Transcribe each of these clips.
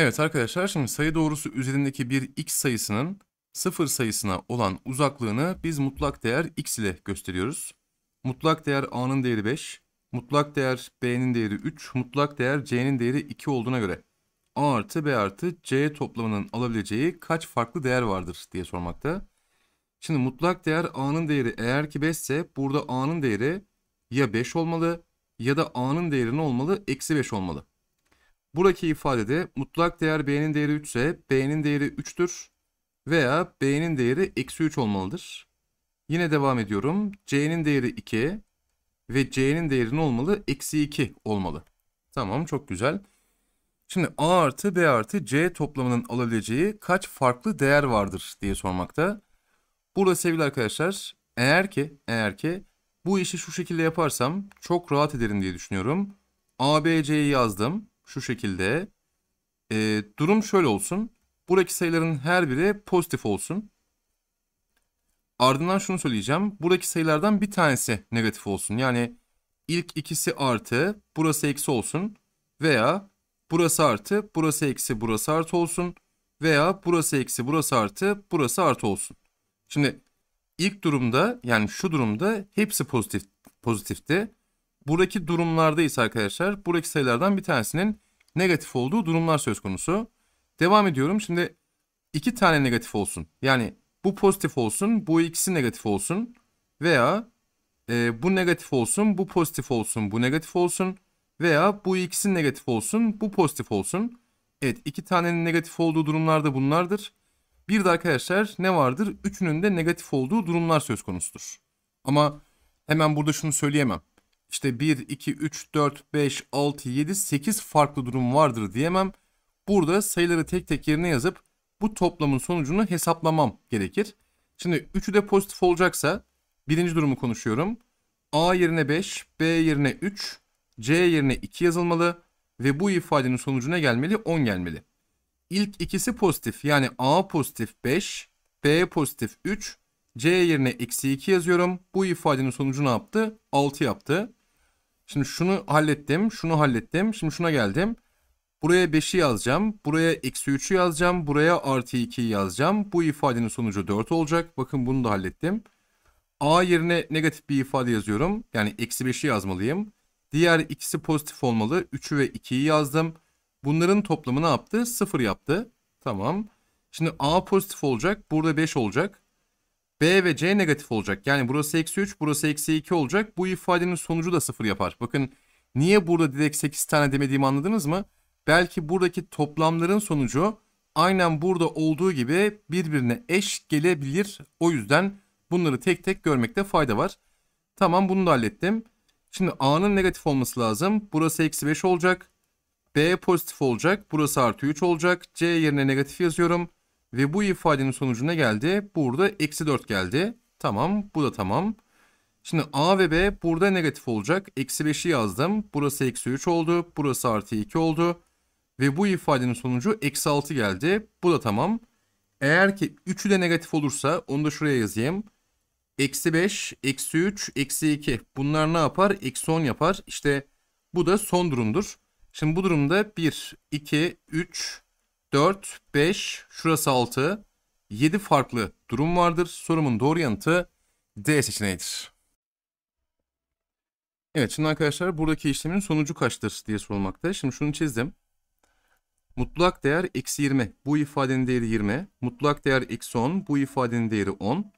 Evet arkadaşlar şimdi sayı doğrusu üzerindeki bir x sayısının sıfır sayısına olan uzaklığını biz mutlak değer x ile gösteriyoruz. Mutlak değer a'nın değeri 5, mutlak değer b'nin değeri 3, mutlak değer c'nin değeri 2 olduğuna göre a artı b artı c toplamının alabileceği kaç farklı değer vardır diye sormakta. Şimdi mutlak değer a'nın değeri eğer ki 5 ise burada a'nın değeri ya 5 olmalı ya da a'nın değeri ne olmalı? Eksi 5 olmalı. Buradaki ifadede mutlak değer b'nin değeri 3 ise b'nin değeri 3'tür veya b'nin değeri eksi 3 olmalıdır. Yine devam ediyorum. c'nin değeri 2 ve c'nin değeri ne olmalı? Eksi 2 olmalı. Tamam çok güzel. Şimdi a artı b artı c toplamının alabileceği kaç farklı değer vardır diye sormakta. Burada sevgili arkadaşlar eğer ki eğer ki bu işi şu şekilde yaparsam çok rahat ederim diye düşünüyorum. A b ABC'yi yazdım. Şu şekilde. E, durum şöyle olsun. Buradaki sayıların her biri pozitif olsun. Ardından şunu söyleyeceğim. Buradaki sayılardan bir tanesi negatif olsun. Yani ilk ikisi artı, burası eksi olsun. Veya burası artı, burası eksi, burası artı olsun. Veya burası eksi, burası artı, burası artı olsun. Şimdi ilk durumda yani şu durumda hepsi pozitif pozitifti buradaki durumlardayız arkadaşlar. Buradaki sayılardan bir tanesinin negatif olduğu durumlar söz konusu. Devam ediyorum. Şimdi iki tane negatif olsun. Yani bu pozitif olsun, bu ikisi negatif olsun veya e, bu negatif olsun, bu pozitif olsun, bu negatif olsun veya bu ikisi negatif olsun, bu pozitif olsun. Evet iki tanenin negatif olduğu durumlarda bunlardır. Bir de arkadaşlar ne vardır? Üçünün de negatif olduğu durumlar söz konusudur. Ama hemen burada şunu söyleyemem işte 1, 2, 3, 4, 5, 6, 7, 8 farklı durum vardır diyemem. Burada sayıları tek tek yerine yazıp bu toplamın sonucunu hesaplamam gerekir. Şimdi 3'ü de pozitif olacaksa birinci durumu konuşuyorum. A yerine 5, B yerine 3, C yerine 2 yazılmalı ve bu ifadenin sonucuna gelmeli 10 gelmeli. İlk ikisi pozitif yani A pozitif 5, B pozitif 3, C yerine eksi 2 yazıyorum. Bu ifadenin sonucu ne yaptı? 6 yaptı. Şimdi şunu hallettim, şunu hallettim. Şimdi şuna geldim. Buraya 5'i yazacağım. Buraya eksi 3'ü yazacağım. Buraya artı 2'yi yazacağım. Bu ifadenin sonucu 4 olacak. Bakın bunu da hallettim. A yerine negatif bir ifade yazıyorum. Yani eksi 5'i yazmalıyım. Diğer ikisi pozitif olmalı. 3'ü ve 2'yi yazdım. Bunların toplamı ne yaptı? 0 yaptı. Tamam. Şimdi A pozitif olacak. Burada 5 olacak. B ve C negatif olacak. Yani burası eksi 3, burası eksi 2 olacak. Bu ifadenin sonucu da 0 yapar. Bakın niye burada direkt 8 tane demediğimi anladınız mı? Belki buradaki toplamların sonucu aynen burada olduğu gibi birbirine eş gelebilir. O yüzden bunları tek tek görmekte fayda var. Tamam bunu da hallettim. Şimdi A'nın negatif olması lazım. Burası eksi 5 olacak. B pozitif olacak. Burası artı 3 olacak. C yerine negatif yazıyorum. Ve bu ifadenin sonucu ne geldi? Burada eksi 4 geldi. Tamam bu da tamam. Şimdi A ve B burada negatif olacak. Eksi 5'i yazdım. Burası eksi 3 oldu. Burası artı 2 oldu. Ve bu ifadenin sonucu eksi 6 geldi. Bu da tamam. Eğer ki 3'ü de negatif olursa onu da şuraya yazayım. Eksi 5, eksi 3, eksi 2. Bunlar ne yapar? Eksi 10 yapar. İşte bu da son durumdur. Şimdi bu durumda 1, 2, 3, 4, 5, şurası 6, 7 farklı durum vardır. Sorumun doğru yanıtı D seçeneğidir. Evet şimdi arkadaşlar buradaki işlemin sonucu kaçtır diye sorulmakta. Şimdi şunu çizdim. Mutlak değer eksi 20. Bu ifadenin değeri 20. Mutlak değer eksi 10. Bu ifadenin değeri 10.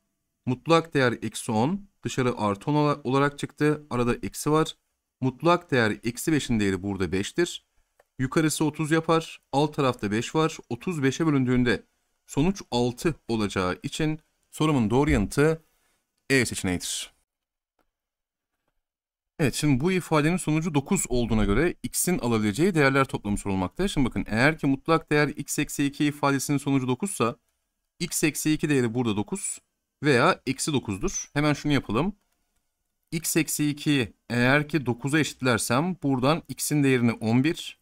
Mutlak değer eksi 10. Dışarı artı 10 olarak çıktı. Arada eksi var. Mutlak değer eksi 5'in değeri burada 5'tir. Yukarısı 30 yapar. Alt tarafta 5 var. 35'e bölündüğünde sonuç 6 olacağı için sorumun doğru yanıtı E seçeneğidir. Evet şimdi bu ifadenin sonucu 9 olduğuna göre x'in alabileceği değerler toplamı sorulmakta. Şimdi bakın eğer ki mutlak değer x eksi 2 ifadesinin sonucu 9 ise x eksi 2 değeri burada 9 veya eksi 9'dur. Hemen şunu yapalım. x eksi 2'yi eğer ki 9'a eşitlersem buradan x'in değerini 11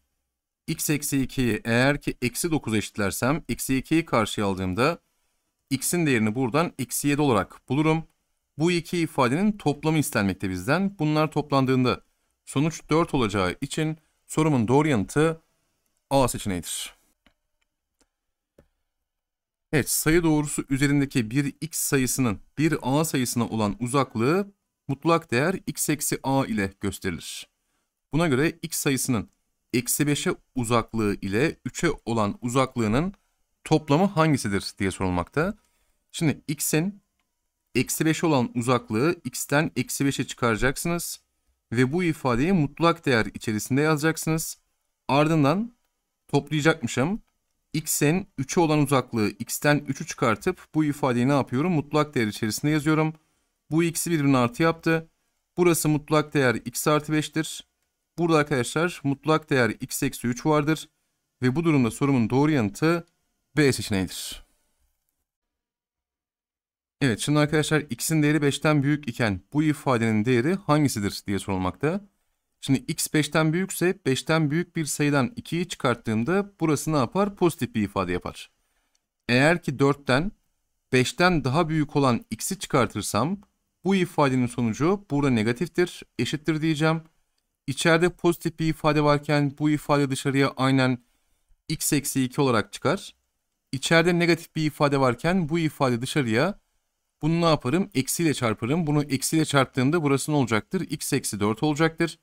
x eksi 2'yi eğer ki eksi 9 eşitlersem x 2'yi karşıya aldığımda x'in değerini buradan eksi 7 olarak bulurum. Bu iki ifadenin toplamı istenmekte bizden. Bunlar toplandığında sonuç 4 olacağı için sorumun doğru yanıtı A seçeneğidir. Evet sayı doğrusu üzerindeki bir x sayısının bir a sayısına olan uzaklığı mutlak değer x eksi a ile gösterilir. Buna göre x sayısının eksi 5'e uzaklığı ile 3'e olan uzaklığının toplamı hangisidir diye sorulmakta. Şimdi x'in eksi 5 olan uzaklığı x'ten eksi 5'e çıkaracaksınız. Ve bu ifadeyi mutlak değer içerisinde yazacaksınız. Ardından toplayacakmışım. x'in 3'e olan uzaklığı x'ten 3'ü çıkartıp bu ifadeyi ne yapıyorum? Mutlak değer içerisinde yazıyorum. Bu x'i birbirine artı yaptı. Burası mutlak değer x artı 5'tir. Burada arkadaşlar mutlak değer x eksi 3 vardır. Ve bu durumda sorumun doğru yanıtı B seçeneğidir. Evet şimdi arkadaşlar x'in değeri 5'ten büyük iken bu ifadenin değeri hangisidir diye sorulmakta. Şimdi x 5'ten büyükse 5'ten büyük bir sayıdan 2'yi çıkarttığımda burası ne yapar? Pozitif bir ifade yapar. Eğer ki 4'ten 5'ten daha büyük olan x'i çıkartırsam bu ifadenin sonucu burada negatiftir, eşittir diyeceğim. İçeride pozitif bir ifade varken bu ifade dışarıya aynen x eksi 2 olarak çıkar. İçeride negatif bir ifade varken bu ifade dışarıya bunu ne yaparım? Eksiyle çarparım. Bunu eksiyle çarptığımda burası ne olacaktır? x eksi 4 olacaktır.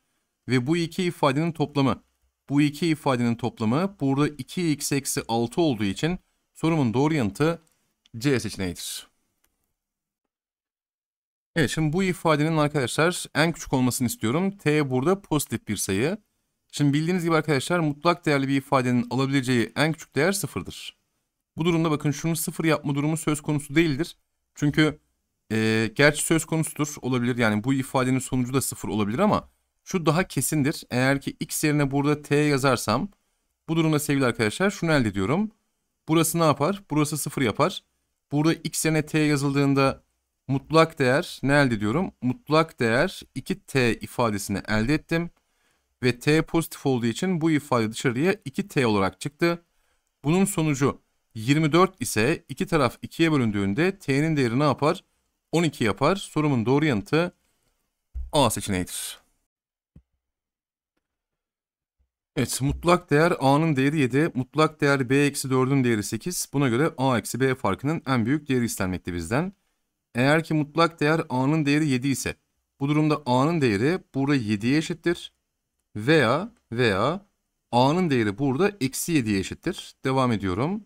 Ve bu iki ifadenin toplamı. Bu iki ifadenin toplamı burada 2x eksi 6 olduğu için sorumun doğru yanıtı C seçeneğidir. Evet şimdi bu ifadenin arkadaşlar en küçük olmasını istiyorum. T burada pozitif bir sayı. Şimdi bildiğiniz gibi arkadaşlar mutlak değerli bir ifadenin alabileceği en küçük değer sıfırdır. Bu durumda bakın şunu sıfır yapma durumu söz konusu değildir. Çünkü e, gerçi söz konusudur olabilir yani bu ifadenin sonucu da sıfır olabilir ama şu daha kesindir. Eğer ki x yerine burada t yazarsam bu durumda sevgili arkadaşlar şunu elde ediyorum. Burası ne yapar? Burası sıfır yapar. Burada x yerine t yazıldığında mutlak değer ne elde ediyorum? Mutlak değer 2t ifadesini elde ettim. Ve t pozitif olduğu için bu ifade dışarıya 2t olarak çıktı. Bunun sonucu 24 ise iki taraf 2'ye bölündüğünde t'nin değeri ne yapar? 12 yapar. Sorumun doğru yanıtı A seçeneğidir. Evet mutlak değer A'nın değeri 7, mutlak değer B-4'ün değeri 8. Buna göre A-B farkının en büyük değeri istenmekte bizden. Eğer ki mutlak değer a'nın değeri 7 ise bu durumda a'nın değeri burada 7'ye eşittir. Veya veya a'nın değeri burada eksi 7'ye eşittir. Devam ediyorum.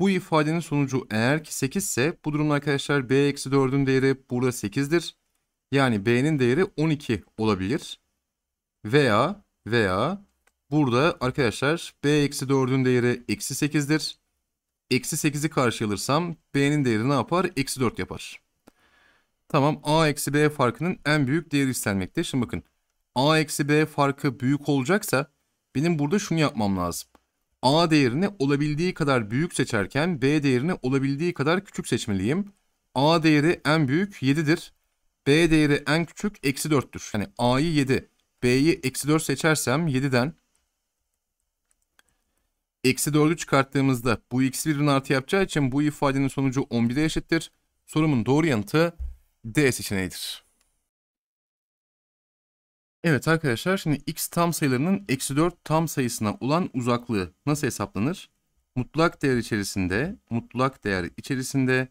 Bu ifadenin sonucu eğer ki 8 ise bu durumda arkadaşlar b eksi 4'ün değeri burada 8'dir. Yani b'nin değeri 12 olabilir. Veya veya burada arkadaşlar b eksi 4'ün değeri eksi 8'dir. Eksi 8'i karşı alırsam B'nin değeri ne yapar? Eksi 4 yapar. Tamam A eksi B farkının en büyük değeri istenmekte. Şimdi bakın A eksi B farkı büyük olacaksa benim burada şunu yapmam lazım. A değerini olabildiği kadar büyük seçerken B değerini olabildiği kadar küçük seçmeliyim. A değeri en büyük 7'dir. B değeri en küçük eksi 4'tür. Yani A'yı 7, B'yi eksi 4 seçersem 7'den Eksi 4'ü çıkarttığımızda bu x birbirini artı yapacağı için bu ifadenin sonucu 11'e eşittir. Sorumun doğru yanıtı D seçeneğidir. Evet arkadaşlar şimdi x tam sayılarının eksi 4 tam sayısına olan uzaklığı nasıl hesaplanır? Mutlak değer içerisinde, mutlak değer içerisinde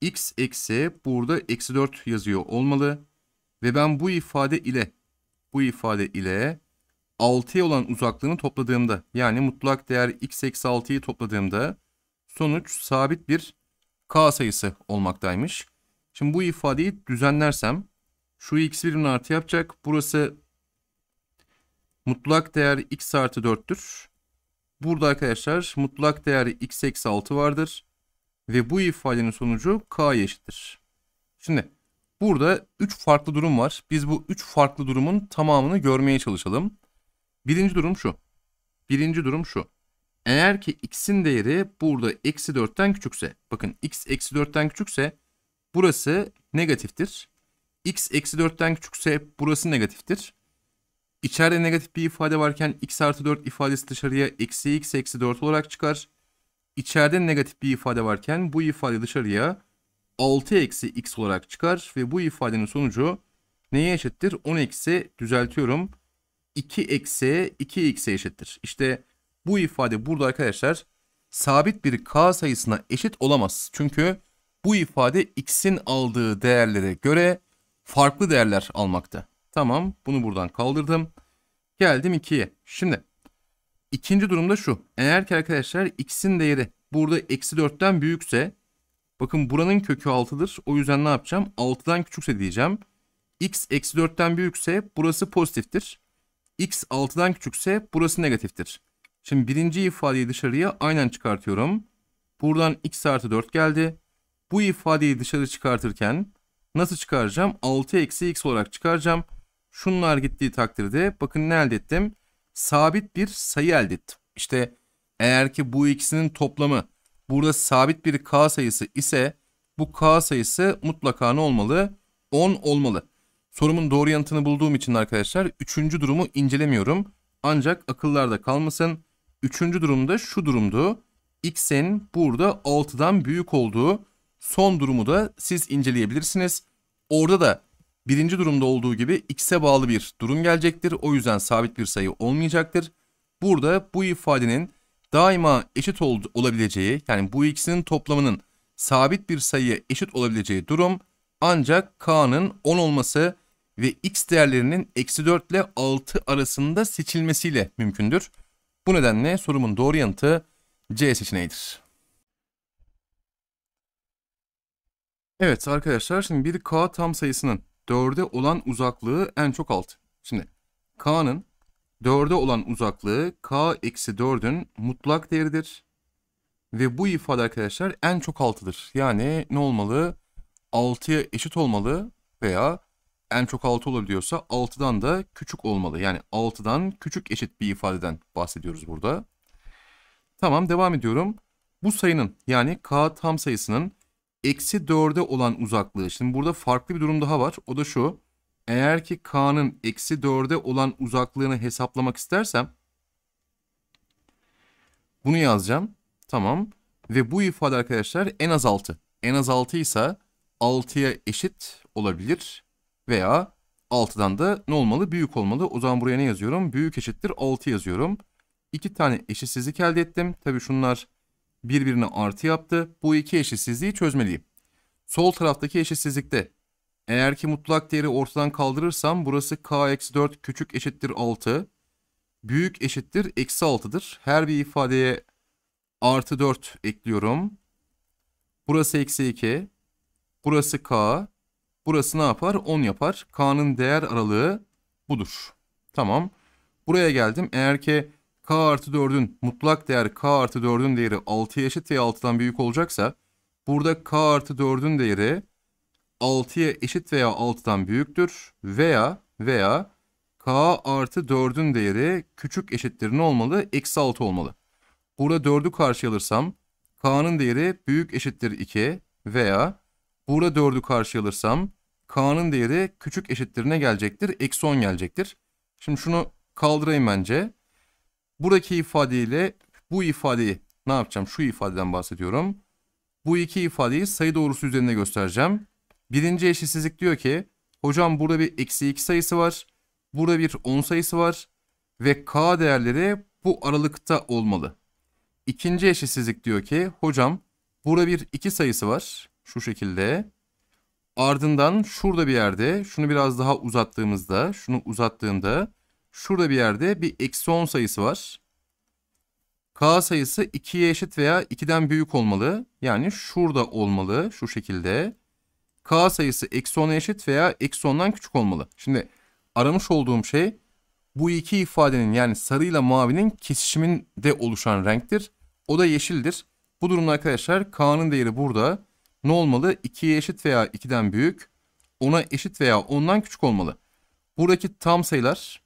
x eksi burada eksi 4 yazıyor olmalı. Ve ben bu ifade ile, bu ifade ile 6'ya olan uzaklığını topladığımda yani mutlak değer x eksi 6'yı topladığımda sonuç sabit bir k sayısı olmaktaymış. Şimdi bu ifadeyi düzenlersem şu x birimini artı yapacak. Burası mutlak değer x artı 4'tür. Burada arkadaşlar mutlak değer x eksi 6 vardır. Ve bu ifadenin sonucu k eşittir. Şimdi burada 3 farklı durum var. Biz bu 3 farklı durumun tamamını görmeye çalışalım. Birinci durum şu. Birinci durum şu. Eğer ki x'in değeri burada eksi 4'ten küçükse, bakın x eksi 4'ten küçükse burası negatiftir. x eksi 4'ten küçükse burası negatiftir. İçeride negatif bir ifade varken x artı 4 ifadesi dışarıya eksi x eksi 4 olarak çıkar. İçeride negatif bir ifade varken bu ifade dışarıya 6 eksi x olarak çıkar ve bu ifadenin sonucu neye eşittir? 10 eksi düzeltiyorum 2 eksi 2x'e eşittir. İşte bu ifade burada arkadaşlar sabit bir k sayısına eşit olamaz. Çünkü bu ifade x'in aldığı değerlere göre farklı değerler almakta. Tamam bunu buradan kaldırdım. Geldim 2'ye. Şimdi ikinci durumda şu. Eğer ki arkadaşlar x'in değeri burada eksi 4'ten büyükse bakın buranın kökü 6'dır. O yüzden ne yapacağım? 6'dan küçükse diyeceğim. x eksi 4'ten büyükse burası pozitiftir x 6'dan küçükse burası negatiftir. Şimdi birinci ifadeyi dışarıya aynen çıkartıyorum. Buradan x artı 4 geldi. Bu ifadeyi dışarı çıkartırken nasıl çıkaracağım? 6 eksi x olarak çıkaracağım. Şunlar gittiği takdirde bakın ne elde ettim? Sabit bir sayı elde ettim. İşte eğer ki bu ikisinin toplamı burada sabit bir k sayısı ise bu k sayısı mutlaka ne olmalı? 10 olmalı. Sorumun doğru yanıtını bulduğum için arkadaşlar üçüncü durumu incelemiyorum. Ancak akıllarda kalmasın. Üçüncü durumda şu durumdu. X'in burada 6'dan büyük olduğu son durumu da siz inceleyebilirsiniz. Orada da birinci durumda olduğu gibi X'e bağlı bir durum gelecektir. O yüzden sabit bir sayı olmayacaktır. Burada bu ifadenin daima eşit ol olabileceği yani bu ikisinin toplamının sabit bir sayıya eşit olabileceği durum ancak K'nın 10 olması ve x değerlerinin eksi 4 ile 6 arasında seçilmesiyle mümkündür. Bu nedenle sorumun doğru yanıtı C seçeneğidir. Evet arkadaşlar şimdi bir k tam sayısının 4'e olan uzaklığı en çok 6. Şimdi k'nın 4'e olan uzaklığı k eksi 4'ün mutlak değeridir. Ve bu ifade arkadaşlar en çok 6'dır. Yani ne olmalı? 6'ya eşit olmalı veya en çok 6 diyorsa 6'dan da küçük olmalı. Yani 6'dan küçük eşit bir ifadeden bahsediyoruz burada. Tamam devam ediyorum. Bu sayının yani k tam sayısının eksi 4'e olan uzaklığı. Şimdi burada farklı bir durum daha var. O da şu. Eğer ki k'nın eksi 4'e olan uzaklığını hesaplamak istersem bunu yazacağım. Tamam. Ve bu ifade arkadaşlar en az 6. En az 6 ise 6'ya eşit olabilir veya 6'dan da ne olmalı? Büyük olmalı. O zaman buraya ne yazıyorum? Büyük eşittir 6 yazıyorum. 2 tane eşitsizlik elde ettim. Tabii şunlar birbirine artı yaptı. Bu iki eşitsizliği çözmeliyim. Sol taraftaki eşitsizlikte eğer ki mutlak değeri ortadan kaldırırsam burası k-4 küçük eşittir 6. Büyük eşittir eksi 6'dır. Her bir ifadeye artı 4 ekliyorum. Burası eksi 2. Burası k. Burası ne yapar? 10 yapar. K'nın değer aralığı budur. Tamam. Buraya geldim. Eğer ki K artı 4'ün mutlak değer K artı 4'ün değeri 6'ya eşit veya 6'dan büyük olacaksa burada K artı 4'ün değeri 6'ya eşit veya 6'dan büyüktür veya veya K artı 4'ün değeri küçük eşittir ne olmalı? Eksi 6 olmalı. Burada 4'ü karşı alırsam K'nın değeri büyük eşittir 2 veya burada 4'ü karşı alırsam K'nın değeri küçük eşittirine gelecektir. Eksi 10 gelecektir. Şimdi şunu kaldırayım bence. Buradaki ifadeyle bu ifadeyi ne yapacağım? Şu ifadeden bahsediyorum. Bu iki ifadeyi sayı doğrusu üzerinde göstereceğim. Birinci eşitsizlik diyor ki hocam burada bir eksi 2 sayısı var. Burada bir 10 sayısı var. Ve K değerleri bu aralıkta olmalı. İkinci eşitsizlik diyor ki hocam burada bir 2 sayısı var. Şu şekilde. Ardından şurada bir yerde şunu biraz daha uzattığımızda, şunu uzattığımda şurada bir yerde bir eksi 10 sayısı var. K sayısı 2'ye eşit veya 2'den büyük olmalı. Yani şurada olmalı şu şekilde. K sayısı eksi 10'a eşit veya eksi 10'dan küçük olmalı. Şimdi aramış olduğum şey bu iki ifadenin yani sarıyla mavinin kesişiminde oluşan renktir. O da yeşildir. Bu durumda arkadaşlar K'nın değeri burada ne olmalı? 2'ye eşit veya 2'den büyük, 10'a eşit veya 10'dan küçük olmalı. Buradaki tam sayılar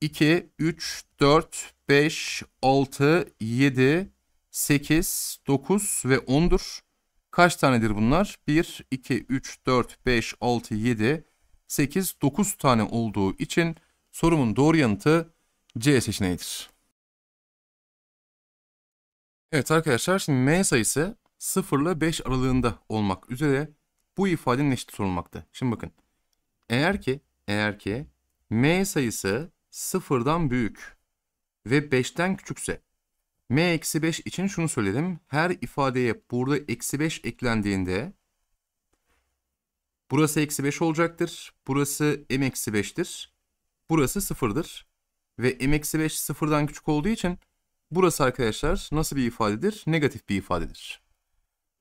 2, 3, 4, 5, 6, 7, 8, 9 ve 10'dur. Kaç tanedir bunlar? 1, 2, 3, 4, 5, 6, 7, 8, 9 tane olduğu için sorumun doğru yanıtı C seçeneğidir. Evet arkadaşlar şimdi M sayısı 0 ile 5 aralığında olmak üzere bu ifadenin eşit sorulmakta. Şimdi bakın. Eğer ki eğer ki m sayısı 0'dan büyük ve 5'ten küçükse m-5 için şunu söyledim. Her ifadeye burada eksi 5 eklendiğinde burası eksi 5 olacaktır. Burası m-5'tir. Burası 0'dır. Ve m-5 sıfırdan küçük olduğu için burası arkadaşlar nasıl bir ifadedir? Negatif bir ifadedir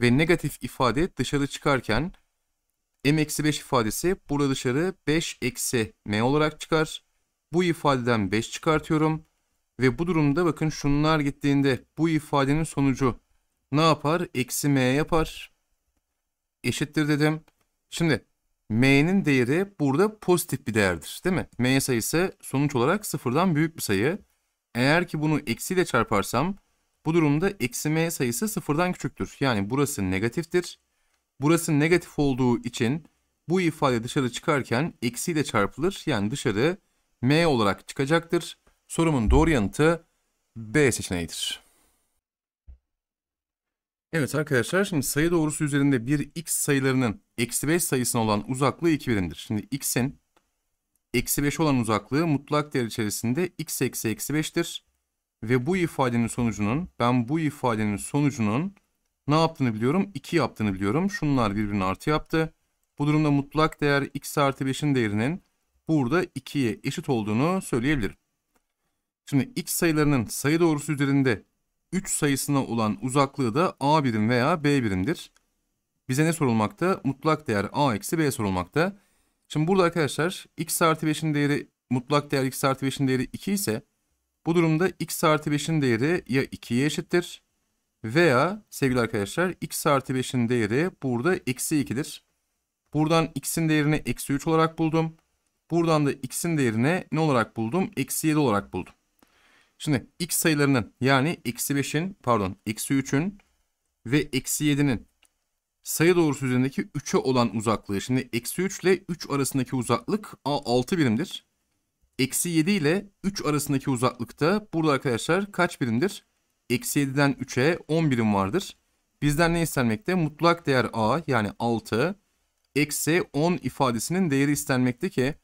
ve negatif ifade dışarı çıkarken m-5 ifadesi burada dışarı 5 eksi m olarak çıkar. Bu ifadeden 5 çıkartıyorum. Ve bu durumda bakın şunlar gittiğinde bu ifadenin sonucu ne yapar? Eksi m yapar. Eşittir dedim. Şimdi m'nin değeri burada pozitif bir değerdir değil mi? m sayısı sonuç olarak sıfırdan büyük bir sayı. Eğer ki bunu eksiyle çarparsam bu durumda eksi m sayısı sıfırdan küçüktür. Yani burası negatiftir. Burası negatif olduğu için bu ifade dışarı çıkarken eksiyle çarpılır. Yani dışarı m olarak çıkacaktır. Sorumun doğru yanıtı B seçeneğidir. Evet arkadaşlar şimdi sayı doğrusu üzerinde bir x sayılarının eksi 5 sayısına olan uzaklığı 2 birimdir. Şimdi x'in eksi 5 olan uzaklığı mutlak değer içerisinde x eksi eksi 5'tir ve bu ifadenin sonucunun ben bu ifadenin sonucunun ne yaptığını biliyorum? 2 yaptığını biliyorum. Şunlar birbirine artı yaptı. Bu durumda mutlak değer x artı 5'in değerinin burada 2'ye eşit olduğunu söyleyebilirim. Şimdi x sayılarının sayı doğrusu üzerinde 3 sayısına olan uzaklığı da a birim veya b birimdir. Bize ne sorulmakta? Mutlak değer a eksi b sorulmakta. Şimdi burada arkadaşlar x artı 5'in değeri mutlak değer x artı 5'in değeri 2 ise bu durumda x artı 5'in değeri ya 2'ye eşittir veya sevgili arkadaşlar x artı 5'in değeri burada eksi 2'dir. Buradan x'in değerini eksi 3 olarak buldum. Buradan da x'in değerini ne olarak buldum? Eksi 7 olarak buldum. Şimdi x sayılarının yani eksi 5'in pardon eksi 3'ün ve eksi 7'nin sayı doğrusu üzerindeki 3'e olan uzaklığı. Şimdi eksi 3 ile 3 arasındaki uzaklık 6 birimdir. Eksi 7 ile 3 arasındaki uzaklıkta burada arkadaşlar kaç birimdir? Eksi 7'den 3'e 10 birim vardır. Bizden ne istenmekte? Mutlak değer a yani 6 eksi 10 ifadesinin değeri istenmekte ki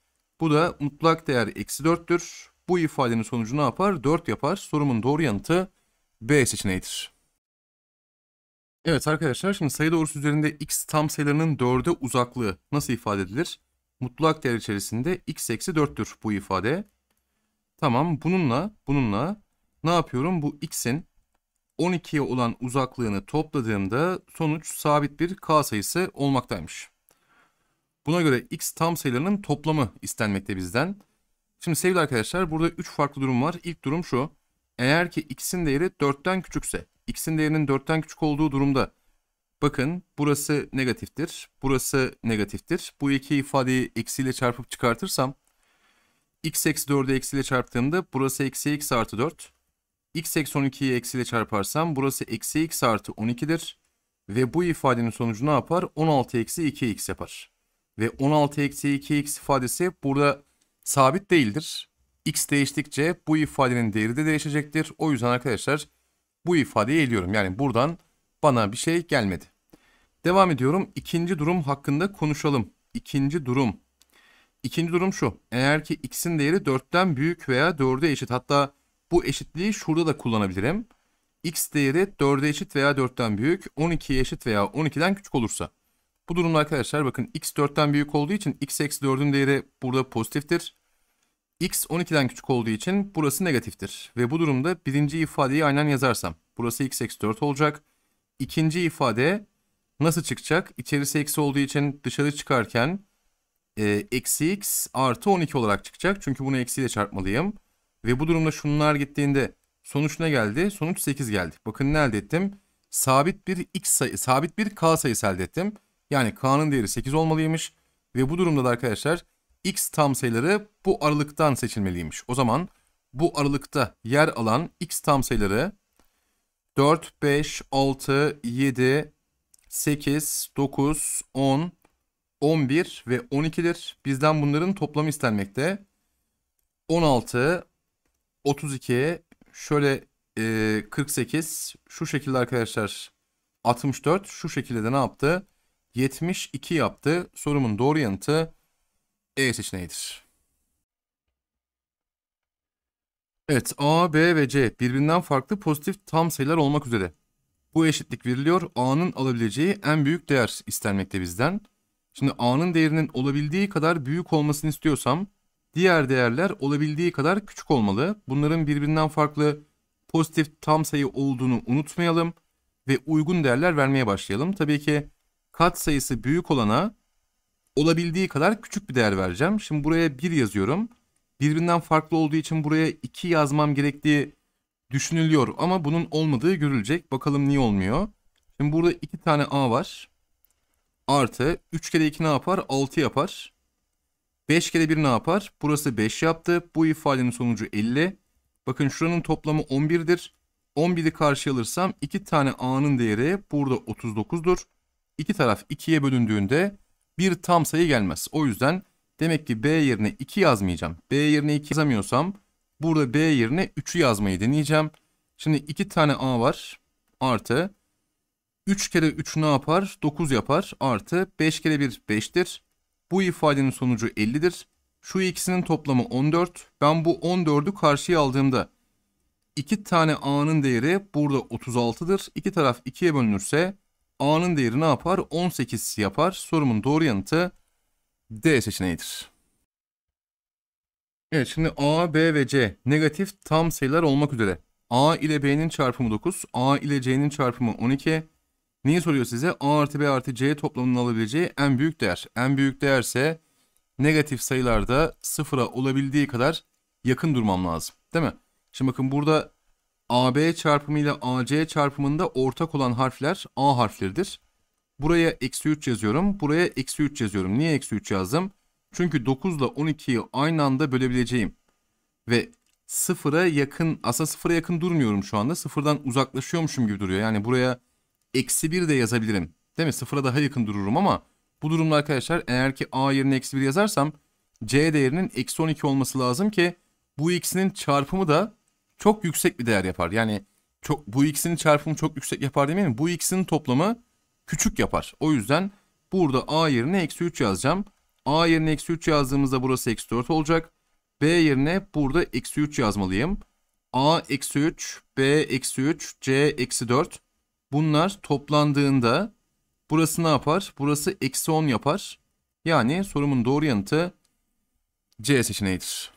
bu da mutlak değer eksi 4'tür. Bu ifadenin sonucu ne yapar? 4 yapar. Sorumun doğru yanıtı B seçeneğidir. Evet arkadaşlar şimdi sayı doğrusu üzerinde x tam sayılarının 4'e uzaklığı nasıl ifade edilir? mutlak değer içerisinde x eksi 4'tür bu ifade. Tamam bununla bununla ne yapıyorum? Bu x'in 12'ye olan uzaklığını topladığımda sonuç sabit bir k sayısı olmaktaymış. Buna göre x tam sayılarının toplamı istenmekte bizden. Şimdi sevgili arkadaşlar burada 3 farklı durum var. İlk durum şu. Eğer ki x'in değeri 4'ten küçükse, x'in değerinin 4'ten küçük olduğu durumda Bakın burası negatiftir. Burası negatiftir. Bu iki ifadeyi eksiyle çarpıp çıkartırsam x eksi 4'ü eksiyle çarptığımda burası eksi x artı 4. x eksi 12'yi eksiyle çarparsam burası eksi x artı 12'dir. Ve bu ifadenin sonucu ne yapar? 16 eksi 2x yapar. Ve 16 eksi 2x ifadesi burada sabit değildir. x değiştikçe bu ifadenin değeri de değişecektir. O yüzden arkadaşlar bu ifadeyi eliyorum. Yani buradan bana bir şey gelmedi. Devam ediyorum. İkinci durum hakkında konuşalım. İkinci durum. İkinci durum şu. Eğer ki x'in değeri 4'ten büyük veya 4'e eşit. Hatta bu eşitliği şurada da kullanabilirim. x değeri 4'e eşit veya 4'ten büyük. 12'ye eşit veya 12'den küçük olursa. Bu durumda arkadaşlar bakın x 4'ten büyük olduğu için x eksi 4'ün değeri burada pozitiftir. x 12'den küçük olduğu için burası negatiftir. Ve bu durumda birinci ifadeyi aynen yazarsam. Burası x eksi 4 olacak ikinci ifade nasıl çıkacak? İçerisi eksi olduğu için dışarı çıkarken e, eksi x artı 12 olarak çıkacak. Çünkü bunu eksiyle çarpmalıyım. Ve bu durumda şunlar gittiğinde sonuç ne geldi? Sonuç 8 geldi. Bakın ne elde ettim? Sabit bir x sayı, sabit bir k sayısı elde ettim. Yani k'nın değeri 8 olmalıymış. Ve bu durumda da arkadaşlar x tam sayıları bu aralıktan seçilmeliymiş. O zaman bu aralıkta yer alan x tam sayıları 4, 5, 6, 7, 8, 9, 10, 11 ve 12'dir. Bizden bunların toplamı istenmekte. 16, 32, şöyle e, 48, şu şekilde arkadaşlar 64, şu şekilde de ne yaptı? 72 yaptı. Sorumun doğru yanıtı E seçeneğidir. Evet A, B ve C birbirinden farklı pozitif tam sayılar olmak üzere. Bu eşitlik veriliyor. A'nın alabileceği en büyük değer istenmekte bizden. Şimdi A'nın değerinin olabildiği kadar büyük olmasını istiyorsam diğer değerler olabildiği kadar küçük olmalı. Bunların birbirinden farklı pozitif tam sayı olduğunu unutmayalım ve uygun değerler vermeye başlayalım. Tabii ki kat sayısı büyük olana olabildiği kadar küçük bir değer vereceğim. Şimdi buraya 1 yazıyorum birbirinden farklı olduğu için buraya iki yazmam gerektiği düşünülüyor ama bunun olmadığı görülecek. Bakalım niye olmuyor. Şimdi burada iki tane A var. Artı 3 kere 2 ne yapar? 6 yapar. 5 kere 1 ne yapar? Burası 5 yaptı. Bu ifadenin sonucu 50. Bakın şuranın toplamı 11'dir. 11'i karşıya alırsam 2 tane A'nın değeri burada 39'dur. İki taraf 2'ye bölündüğünde bir tam sayı gelmez. O yüzden Demek ki B yerine 2 yazmayacağım. B yerine 2 yazamıyorsam burada B yerine 3'ü yazmayı deneyeceğim. Şimdi 2 tane A var. Artı 3 kere 3 ne yapar? 9 yapar. Artı 5 kere 1 5'tir. Bu ifadenin sonucu 50'dir. Şu ikisinin toplamı 14. Ben bu 14'ü karşıya aldığımda 2 tane A'nın değeri burada 36'dır. İki taraf 2'ye bölünürse A'nın değeri ne yapar? 18 yapar. Sorumun doğru yanıtı D seçeneğidir. Evet şimdi A, B ve C negatif tam sayılar olmak üzere. A ile B'nin çarpımı 9, A ile C'nin çarpımı 12. Neyi soruyor size? A artı B artı C toplamının alabileceği en büyük değer. En büyük değerse negatif sayılarda sıfıra olabildiği kadar yakın durmam lazım. Değil mi? Şimdi bakın burada AB çarpımı ile AC çarpımında ortak olan harfler A harfleridir. Buraya eksi 3 yazıyorum. Buraya eksi 3 yazıyorum. Niye eksi 3 yazdım? Çünkü 9 ile 12'yi aynı anda bölebileceğim. Ve sıfıra yakın, aslında sıfıra yakın durmuyorum şu anda. Sıfırdan uzaklaşıyormuşum gibi duruyor. Yani buraya eksi 1 de yazabilirim. Değil mi? Sıfıra daha yakın dururum ama bu durumda arkadaşlar eğer ki a yerine eksi 1 yazarsam c değerinin eksi 12 olması lazım ki bu ikisinin çarpımı da çok yüksek bir değer yapar. Yani çok bu ikisinin çarpımı çok yüksek yapar mi? Bu ikisinin toplamı küçük yapar. O yüzden burada a yerine eksi 3 yazacağım. a yerine eksi 3 yazdığımızda burası eksi 4 olacak. b yerine burada eksi 3 yazmalıyım. a eksi 3, b eksi 3, c eksi 4. Bunlar toplandığında burası ne yapar? Burası eksi 10 yapar. Yani sorumun doğru yanıtı C seçeneğidir.